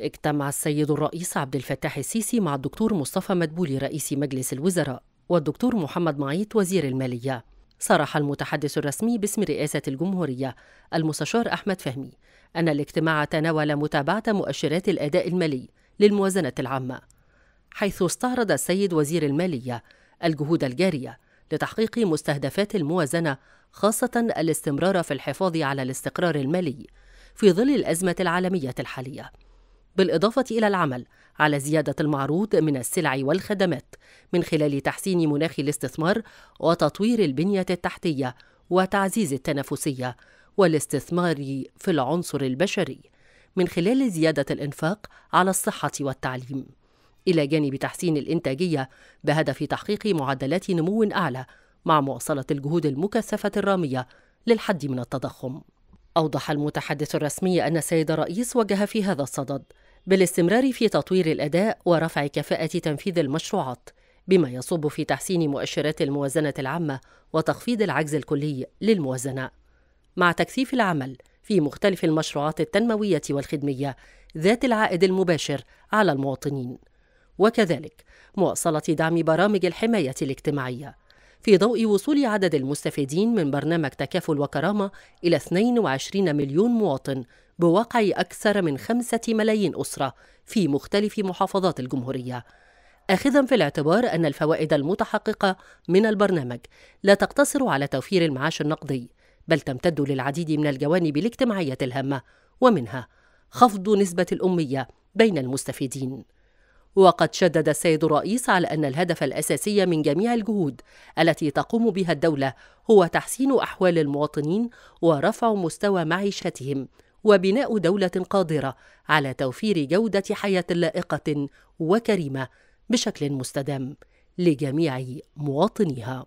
اجتمع السيد الرئيس عبد الفتاح السيسي مع الدكتور مصطفى مدبولي رئيس مجلس الوزراء والدكتور محمد معيط وزير المالية صرح المتحدث الرسمي باسم رئاسة الجمهورية المستشار أحمد فهمي أن الاجتماع تناول متابعة مؤشرات الأداء المالي للموازنة العامة حيث استعرض السيد وزير المالية الجهود الجارية لتحقيق مستهدفات الموازنة خاصة الاستمرار في الحفاظ على الاستقرار المالي في ظل الأزمة العالمية الحالية بالإضافة إلى العمل على زيادة المعروض من السلع والخدمات من خلال تحسين مناخ الاستثمار وتطوير البنية التحتية وتعزيز التنافسية والاستثمار في العنصر البشري من خلال زيادة الإنفاق على الصحة والتعليم إلى جانب تحسين الإنتاجية بهدف تحقيق معدلات نمو أعلى مع مواصلة الجهود المكثفة الرامية للحد من التضخم. أوضح المتحدث الرسمي أن السيد الرئيس وجه في هذا الصدد بالاستمرار في تطوير الأداء ورفع كفاءة تنفيذ المشروعات بما يصب في تحسين مؤشرات الموازنة العامة وتخفيض العجز الكلي للموازنة مع تكثيف العمل في مختلف المشروعات التنموية والخدمية ذات العائد المباشر على المواطنين وكذلك مواصلة دعم برامج الحماية الاجتماعية في ضوء وصول عدد المستفيدين من برنامج تكافل وكرامة إلى 22 مليون مواطن بواقع أكثر من خمسة ملايين أسرة في مختلف محافظات الجمهورية آخذا في الاعتبار أن الفوائد المتحققة من البرنامج لا تقتصر على توفير المعاش النقدي بل تمتد للعديد من الجوانب الاجتماعية الهامة ومنها خفض نسبة الأمية بين المستفيدين وقد شدد السيد الرئيس على أن الهدف الأساسي من جميع الجهود التي تقوم بها الدولة هو تحسين أحوال المواطنين ورفع مستوى معيشتهم وبناء دولة قادرة على توفير جودة حياة لائقة وكريمة بشكل مستدام لجميع مواطنيها.